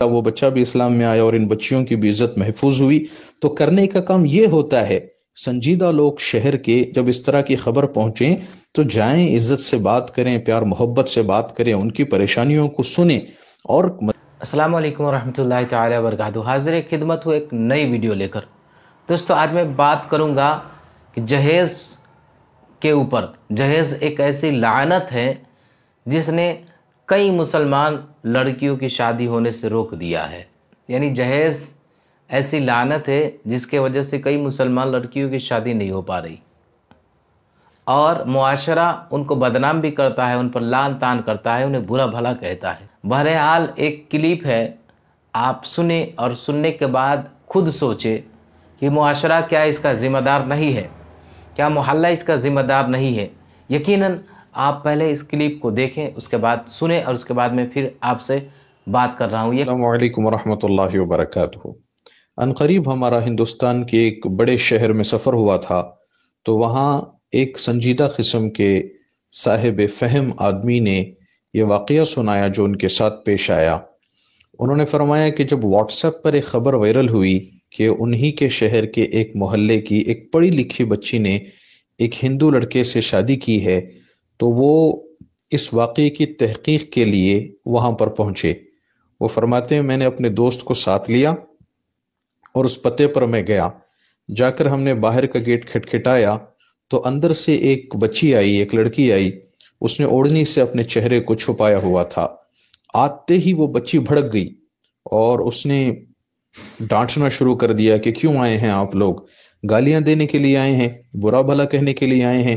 का वो बच्चा भी इस्लाम में आया और इन बच्चियों की भी इज्जत महफूज हुई तो करने का काम ये होता है संजीदा लोग शहर के जब इस तरह की खबर पहुंचे तो जाएं इज्जत से बात करें प्यार मोहब्बत से बात करें उनकी परेशानियों को सुने और असलम वरहमत रहमतुल्लाहि हाजिर खिदमत हूँ एक नई वीडियो लेकर दोस्तों आज मैं बात करूंगा कि जहेज़ के ऊपर जहेज़ एक ऐसी लानत है जिसने कई मुसलमान लड़कियों की शादी होने से रोक दिया है यानी जहेज़ ऐसी लानत है जिसके वजह से कई मुसलमान लड़कियों की शादी नहीं हो पा रही और मुआशरा उनको बदनाम भी करता है उन पर लान तान करता है उन्हें बुरा भला कहता है बहरहाल एक क्लिप है आप सुने और सुनने के बाद खुद सोचे कि मुआशरा क्या इसका ज़िम्मेदार नहीं है क्या मोहल्ला इसका ज़िम्मेदार नहीं है यकीनन आप पहले इस क्लिप को देखें उसके बाद सुने और उसके बाद में फिर आपसे बात कर रहा हूँ अल्लाम वरहमल वरक अनकरीब हमारा हिंदुस्तान के एक बड़े शहर में सफ़र हुआ था तो वहाँ एक संजीदा किस्म के साहेब फहम आदमी ने यह वाक़ सुनाया जो उनके साथ पेश आया उन्होंने फरमाया कि जब व्हाट्सएप पर एक ख़बर वायरल हुई कि उन्हीं के शहर के एक मोहल्ले की एक पढ़ी लिखी बच्ची ने एक हिंदू लड़के से शादी की है तो वो इस वाक़े की तहकीक के लिए वहाँ पर पहुँचे वो फरमाते हैं मैंने अपने दोस्त को साथ लिया और उस पते पर मैं गया जाकर हमने बाहर का गेट खटखटाया तो अंदर से एक बच्ची आई एक लड़की आई उसने ओढ़नी से अपने चेहरे को छुपाया हुआ था आते ही वो बच्ची भड़क गई और उसने डांटना शुरू कर दिया कि क्यों आए हैं आप लोग गालियां देने के लिए आए हैं बुरा भला कहने के लिए आए हैं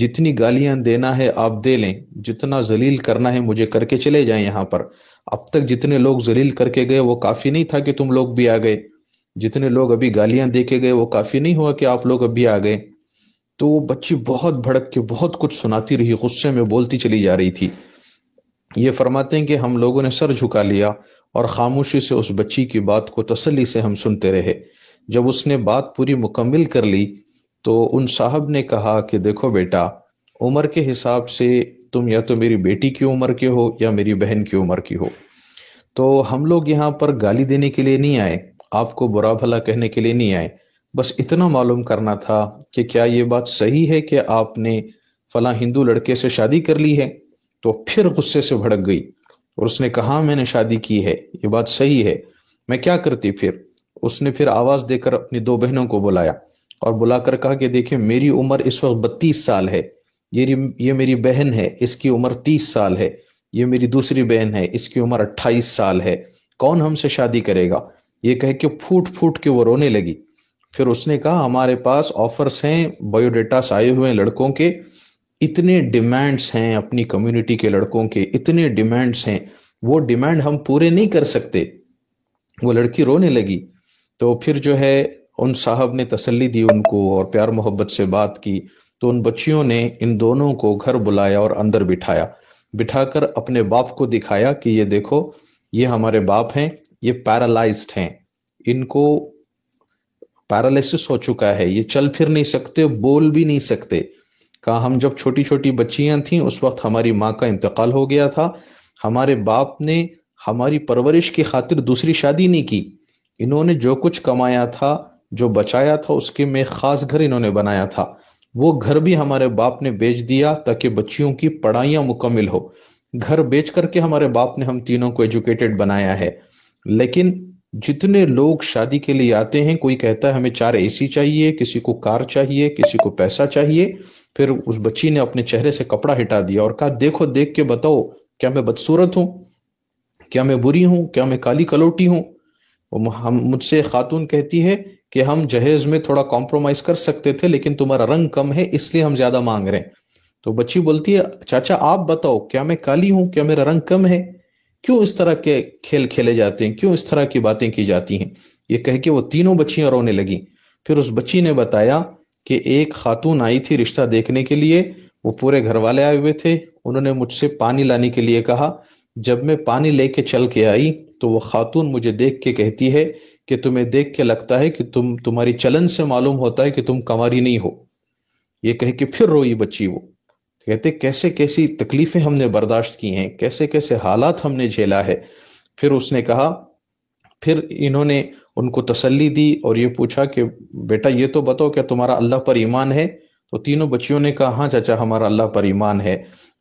जितनी गालियां देना है आप दे लें जितना जलील करना है मुझे करके चले जाएं यहां पर अब तक जितने लोग जलील करके गए वो काफी नहीं था कि तुम लोग भी आ गए जितने लोग अभी गालियां दे के गए वो काफी नहीं हुआ कि आप लोग अभी आ गए तो वो बच्ची बहुत भड़क के बहुत कुछ सुनाती रही गुस्से में बोलती चली जा रही थी ये फरमाते हैं कि हम लोगों ने सर झुका लिया और खामोशी से उस बच्ची की बात को तसली से हम सुनते रहे जब उसने बात पूरी मुकम्मल कर ली तो उन साहब ने कहा कि देखो बेटा उम्र के हिसाब से तुम या तो मेरी बेटी की उम्र के हो या मेरी बहन की उम्र की हो तो हम लोग यहाँ पर गाली देने के लिए नहीं आए आपको बुरा भला कहने के लिए नहीं आए बस इतना मालूम करना था कि क्या ये बात सही है कि आपने फला हिंदू लड़के से शादी कर ली है तो फिर गुस्से से भड़क गई और उसने कहा मैंने शादी की है ये बात सही है मैं क्या करती फिर उसने फिर आवाज देकर अपनी दो बहनों को बुलाया और बुलाकर कहा कि देखिए मेरी उम्र इस वक्त बत्तीस साल है ये ये मेरी बहन है इसकी उम्र तीस साल है ये मेरी दूसरी बहन है इसकी उम्र अट्ठाईस साल है कौन हमसे शादी करेगा ये कह के फूट फूट के वो रोने लगी फिर उसने कहा हमारे पास ऑफर्स हैं बायोडेटास आए हुए हैं लड़कों के इतने डिमांड्स हैं अपनी कम्युनिटी के लड़कों के इतने डिमांड्स हैं वो डिमांड हम पूरे नहीं कर सकते वो लड़की रोने लगी तो फिर जो है उन साहब ने तसल्ली दी उनको और प्यार मोहब्बत से बात की तो उन बच्चियों ने इन दोनों को घर बुलाया और अंदर बिठाया बिठाकर अपने बाप को दिखाया कि ये देखो ये हमारे बाप हैं ये पैरालाइज्ड हैं इनको पैरालिसिस हो चुका है ये चल फिर नहीं सकते बोल भी नहीं सकते कहा हम जब छोटी छोटी बच्चियां थीं उस वक्त हमारी माँ का इंतकाल हो गया था हमारे बाप ने हमारी परवरिश की खातिर दूसरी शादी नहीं की इन्होंने जो कुछ कमाया था जो बचाया था उसके में खास घर इन्होंने बनाया था वो घर भी हमारे बाप ने बेच दिया ताकि बच्चियों की पढ़ाइयां मुकम्मिल हो घर बेच करके हमारे बाप ने हम तीनों को एजुकेटेड बनाया है लेकिन जितने लोग शादी के लिए आते हैं कोई कहता है हमें चार एसी चाहिए किसी को कार चाहिए किसी को पैसा चाहिए फिर उस बच्ची ने अपने चेहरे से कपड़ा हटा दिया और कहा देखो देख के बताओ क्या मैं बदसूरत हूँ क्या मैं बुरी हूँ क्या मैं काली कलोटी हूँ हम मुझसे खातून कहती है कि हम जहेज में थोड़ा कॉम्प्रोमाइज कर सकते थे लेकिन तुम्हारा रंग कम है इसलिए हम ज्यादा मांग रहे हैं तो बच्ची बोलती है चाचा आप बताओ क्या मैं काली हूं क्या मेरा रंग कम है क्यों इस तरह के खेल खेले जाते हैं क्यों इस तरह की बातें की जाती हैं ये कह के वो तीनों बच्चियां रोने लगी फिर उस बच्ची ने बताया कि एक खातून आई थी रिश्ता देखने के लिए वो पूरे घर वाले आए हुए थे उन्होंने मुझसे पानी लाने के लिए कहा जब मैं पानी लेके चल के आई तो वो खातून मुझे देख के कहती है कि तुम्हें देख के लगता है कि तुम तुम्हारी चलन से मालूम होता है कि तुम कंवारी नहीं हो ये कह के फिर रोई बच्ची वो कहते कैसे कैसी तकलीफें हमने बर्दाश्त की हैं कैसे कैसे हालात हमने झेला है फिर उसने कहा फिर इन्होंने उनको तसल्ली दी और ये पूछा कि बेटा ये तो बताओ क्या तुम्हारा अल्लाह पर ईमान है तो तीनों बच्चियों ने कहा हाँ चाचा हमारा अल्लाह पर ईमान है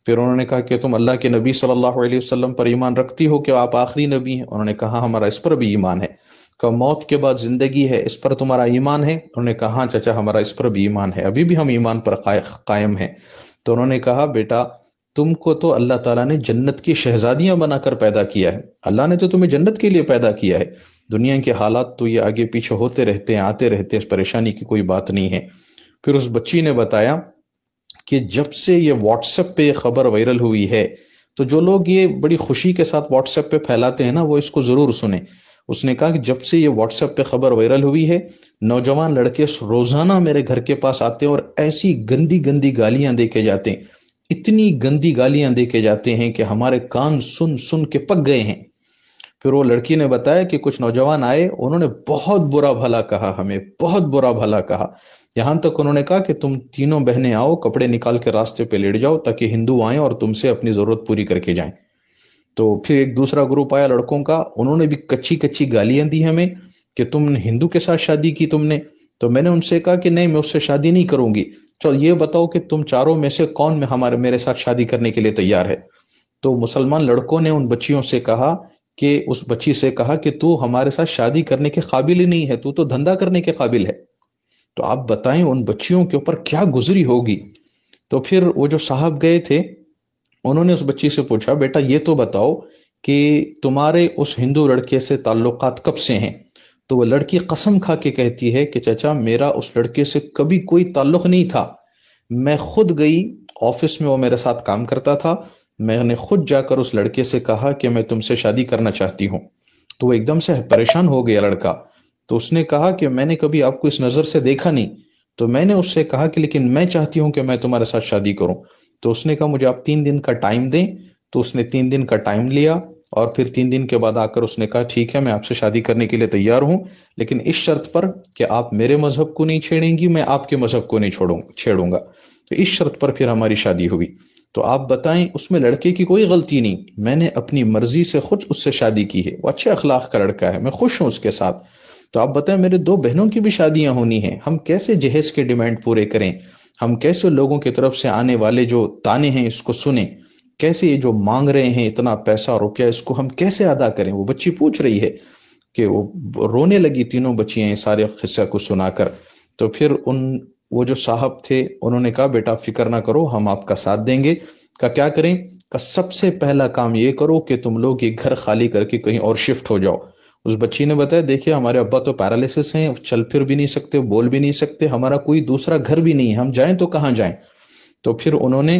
फिर उन्होंने कहा कि तुम अल्लाह के नबी सल्लल्लाहु अलैहि वसल्लम पर ईमान रखती हो कि आप आखिरी नबी हैं उन्होंने कहा हाँ, हमारा इस पर भी ईमान है का मौत के बाद जिंदगी है इस पर तुम्हारा ईमान है उन्होंने कहा हाँ चाचा हमारा इस पर भी ईमान है अभी भी हम ईमान पर कायम हैं तो उन्होंने कहा बेटा तुमको तो अल्लाह ताला ने जन्नत की शहजादियां बनाकर पैदा किया है अल्लाह ने तो तुम्हें जन्नत के लिए पैदा किया है दुनिया के हालात तो ये आगे पीछे होते रहते हैं आते रहते हैं परेशानी की कोई बात नहीं है फिर उस बच्ची ने बताया कि जब से ये व्हाट्सएप पे खबर वायरल हुई है तो जो लोग ये बड़ी खुशी के साथ व्हाट्सएप पे फैलाते हैं ना वो इसको ज़रूर सुने उसने कहा कि जब से ये व्हाट्सएप पे खबर वायरल हुई है नौजवान लड़के रोजाना मेरे घर के पास आते हैं और ऐसी गंदी गंदी गालियां देके जाते हैं इतनी गंदी गालियां देके जाते हैं कि हमारे कान सुन सुन के पक गए हैं फिर वो लड़की ने बताया कि कुछ नौजवान आए उन्होंने बहुत बुरा भला कहा हमें बहुत बुरा भला कहा यहां तक उन्होंने कहा कि तुम तीनों बहनें आओ कपड़े निकाल के रास्ते पे लेट जाओ ताकि हिंदू आए और तुमसे अपनी जरूरत पूरी करके जाएं तो फिर एक दूसरा ग्रुप आया लड़कों का उन्होंने भी कच्ची कच्ची गालियां दी हमें कि तुम हिंदू के साथ शादी की तुमने तो मैंने उनसे कहा कि नहीं मैं उससे शादी नहीं करूंगी चल ये बताओ कि तुम चारों में से कौन में हमारे मेरे साथ शादी करने के लिए तैयार है तो मुसलमान लड़कों ने उन बच्चियों से कहा कि उस बच्ची से कहा कि तू हमारे साथ शादी करने के काबिल ही नहीं है तू तो धंधा करने के काबिल है तो आप बताएं उन बच्चियों के ऊपर क्या गुजरी होगी तो फिर वो जो साहब गए थे उन्होंने उस बच्ची से पूछा बेटा ये तो बताओ कि तुम्हारे उस हिंदू लड़के से ताल्लुक कब से हैं तो वह लड़की कसम खा के कहती है कि चाचा मेरा उस लड़के से कभी कोई ताल्लुक नहीं था मैं खुद गई ऑफिस में वो मेरे साथ काम करता था मैंने खुद जाकर उस लड़के से कहा कि मैं तुमसे शादी करना चाहती हूँ तो वो एकदम से परेशान हो गया लड़का तो उसने कहा कि मैंने कभी आपको इस नज़र से देखा नहीं तो मैंने उससे कहा कि लेकिन मैं चाहती हूँ कि मैं तुम्हारे साथ शादी करूँ तो उसने कहा मुझे आप तीन दिन का टाइम दें तो उसने तीन दिन का टाइम लिया और फिर तीन दिन के बाद आकर उसने कहा ठीक है मैं आपसे शादी करने के लिए तैयार हूं लेकिन इस शर्त पर कि आप मेरे मजहब को नहीं छेड़ेंगी मैं आपके मजहब को नहीं छोड़ूं छेड़ूंगा तो इस शर्त पर फिर हमारी शादी हुई तो आप बताएं उसमें लड़के की कोई गलती नहीं मैंने अपनी मर्जी से खुद उससे शादी की है वो अच्छे अखलाक का लड़का है मैं खुश हूं उसके साथ तो आप बताएं मेरे दो बहनों की भी शादियां होनी है हम कैसे जहेज के डिमांड पूरे करें हम कैसे लोगों की तरफ से आने वाले जो ताने हैं इसको सुने कैसे ये जो मांग रहे हैं इतना पैसा रुपया इसको हम कैसे अदा करें वो बच्ची पूछ रही है कि वो रोने लगी तीनों बच्चियां सारे खिस्से को सुनाकर तो फिर उन वो जो साहब थे उन्होंने कहा बेटा फिक्र ना करो हम आपका साथ देंगे का क्या करें का सबसे पहला काम ये करो कि तुम लोग ये घर खाली करके कहीं और शिफ्ट हो जाओ उस बच्ची ने बताया देखिए हमारे अब्बा तो पैरालिसिस हैं चल फिर भी नहीं सकते बोल भी नहीं सकते हमारा कोई दूसरा घर भी नहीं है हम जाएं तो कहाँ जाएं तो फिर उन्होंने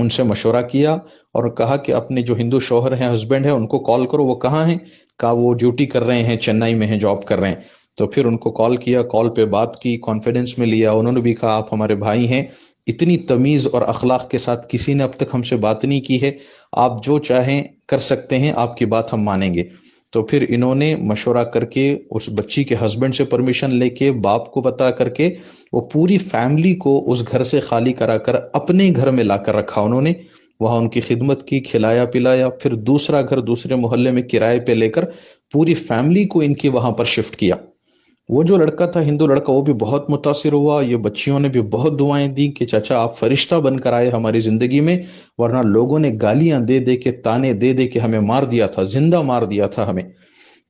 उनसे मशवरा किया और कहा कि अपने जो हिंदू शोहर हैं हस्बैंड है उनको कॉल करो वो कहाँ हैं कहा वो ड्यूटी कर रहे हैं चेन्नई में है जॉब कर रहे हैं तो फिर उनको कॉल किया कॉल पे बात की कॉन्फिडेंस में लिया उन्होंने भी कहा आप हमारे भाई हैं इतनी तमीज़ और अखलाक के साथ किसी ने अब तक हमसे बात नहीं की है आप जो चाहें कर सकते हैं आपकी बात हम मानेंगे तो फिर इन्होंने मशवरा करके उस बच्ची के हस्बैंड से परमिशन लेके बाप को बता करके वो पूरी फैमिली को उस घर से खाली कराकर अपने घर में लाकर रखा उन्होंने वहां उनकी खिदमत की खिलाया पिलाया फिर दूसरा घर दूसरे मोहल्ले में किराए पे लेकर पूरी फैमिली को इनकी वहां पर शिफ्ट किया वो जो लड़का था हिंदू लड़का वो भी बहुत मुतासर हुआ ये बच्चियों ने भी बहुत दुआएं दी कि चाचा आप फरिश्ता बनकर आए हमारी ज़िंदगी में वरना लोगों ने गालियां दे दे के ताने दे दे के हमें मार दिया था जिंदा मार दिया था हमें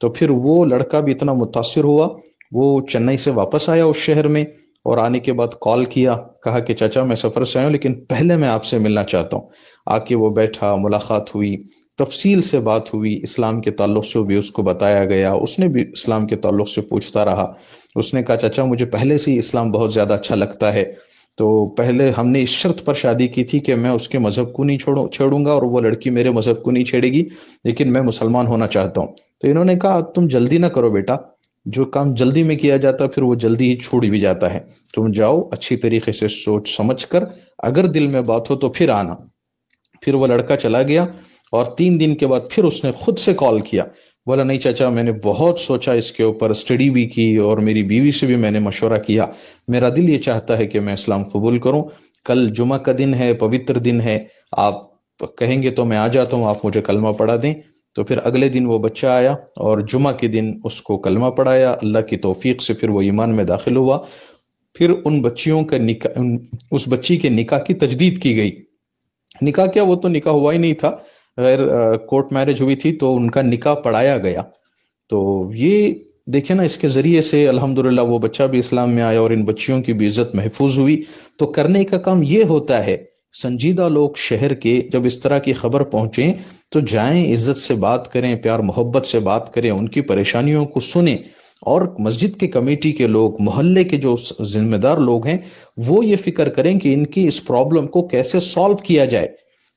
तो फिर वो लड़का भी इतना मुतासर हुआ वो चेन्नई से वापस आया उस शहर में और आने के बाद कॉल किया कहा कि चाचा मैं सफ़र से आया हूँ लेकिन पहले मैं आपसे मिलना चाहता हूँ आके वो बैठा मुलाकात हुई तफसील से बात हुई इस्लाम के ताल्लुक से भी उसको बताया गया उसने भी इस्लाम के ताल्लुक से पूछता रहा उसने कहा चाचा मुझे पहले से ही इस्लाम बहुत ज़्यादा अच्छा लगता है तो पहले हमने इस शर्त पर शादी की थी कि मैं उसके मज़हब को नहीं छोड़ू छेड़ूंगा और वो लड़की मेरे मज़हब को नहीं छेड़ेगी लेकिन मैं मुसलमान होना चाहता हूँ तो इन्होंने कहा तुम जल्दी ना करो बेटा जो काम जल्दी में किया जाता फिर वो जल्दी ही छूट भी जाता है तुम जाओ अच्छी तरीके से सोच समझ कर अगर दिल में बात हो तो फिर आना फिर वो लड़का चला गया और तीन दिन के बाद फिर उसने खुद से कॉल किया बोला नहीं चाचा मैंने बहुत सोचा इसके ऊपर स्टडी भी की और मेरी बीवी से भी मैंने मशवरा किया मेरा दिल ये चाहता है कि मैं इस्लाम कबूल करूं कल जुमा का दिन है पवित्र दिन है आप कहेंगे तो मैं आ जाता हूँ आप मुझे कलमा पढ़ा दें तो फिर अगले दिन वो बच्चा आया और जुमा के दिन उसको कलमा पढ़ाया अल्लाह की तोफीक से फिर वो ईमान में दाखिल हुआ फिर उन बच्चियों का निका उस बच्ची के निका की तजदीद की गई निका क्या वो तो निका हुआ ही नहीं था अगर कोर्ट मैरिज हुई थी तो उनका निकाह पढ़ाया गया तो ये देखिए ना इसके ज़रिए से अल्हम्दुलिल्लाह वो बच्चा भी इस्लाम में आया और इन बच्चियों की भी इज्जत महफूज हुई तो करने का काम ये होता है संजीदा लोग शहर के जब इस तरह की खबर पहुंचे तो जाएं इज्जत से बात करें प्यार मोहब्बत से बात करें उनकी परेशानियों को सुने और मस्जिद के कमेटी के लोग मोहल्ले के जो जिम्मेदार लोग हैं वो ये फिक्र करें कि इनकी इस प्रॉब्लम को कैसे सॉल्व किया जाए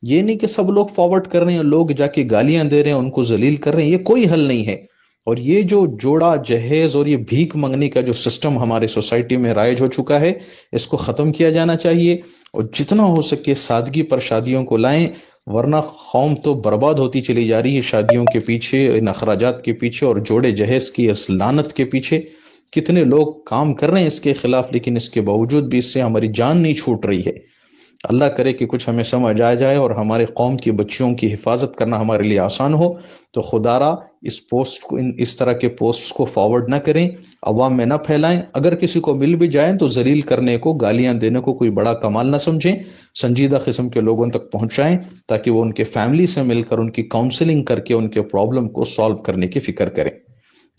ये नहीं कि सब लोग फॉरवर्ड कर रहे हैं लोग जाके गालियां दे रहे हैं उनको जलील कर रहे हैं ये कोई हल नहीं है और ये जो जोड़ा जहेज और ये भीख मंगने का जो सिस्टम हमारे सोसाइटी में राइज हो चुका है इसको खत्म किया जाना चाहिए और जितना हो सके सादगी पर शादियों को लाएं वरना कौम तो बर्बाद होती चली जा रही है शादियों के पीछे इन अखराज के पीछे और जोड़े जहेज की इस लानत के पीछे कितने लोग काम कर रहे हैं इसके खिलाफ लेकिन इसके बावजूद भी इससे हमारी जान नहीं छूट रही है अल्लाह करे कि कुछ हमें समझ आ जाए और हमारे कौम की बच्चियों की हिफाजत करना हमारे लिए आसान हो तो खुदारा इस पोस्ट को इन इस तरह के पोस्ट को फॉरवर्ड ना करें अवाम में ना फैलाएं अगर किसी को मिल भी जाए तो जलील करने को गालियां देने को कोई बड़ा कमाल ना समझें संजीदा किस्म के लोगों तक पहुंचाएं ताकि वो उनके फैमिली से मिलकर उनकी काउंसलिंग करके उनके प्रॉब्लम को सॉल्व करने की फिक्र करें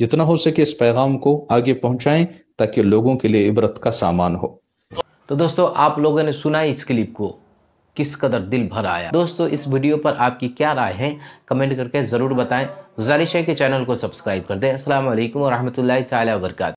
जितना हो सके इस पैगाम को आगे पहुंचाएं ताकि लोगों के लिए इबरत का सामान हो तो दोस्तों आप लोगों ने सुना इस क्लिप को किस कदर दिल भर आया दोस्तों इस वीडियो पर आपकी क्या राय है कमेंट करके ज़रूर बताएं गुजारिश है कि चैनल को सब्सक्राइब कर दें असल वरहमल वर्का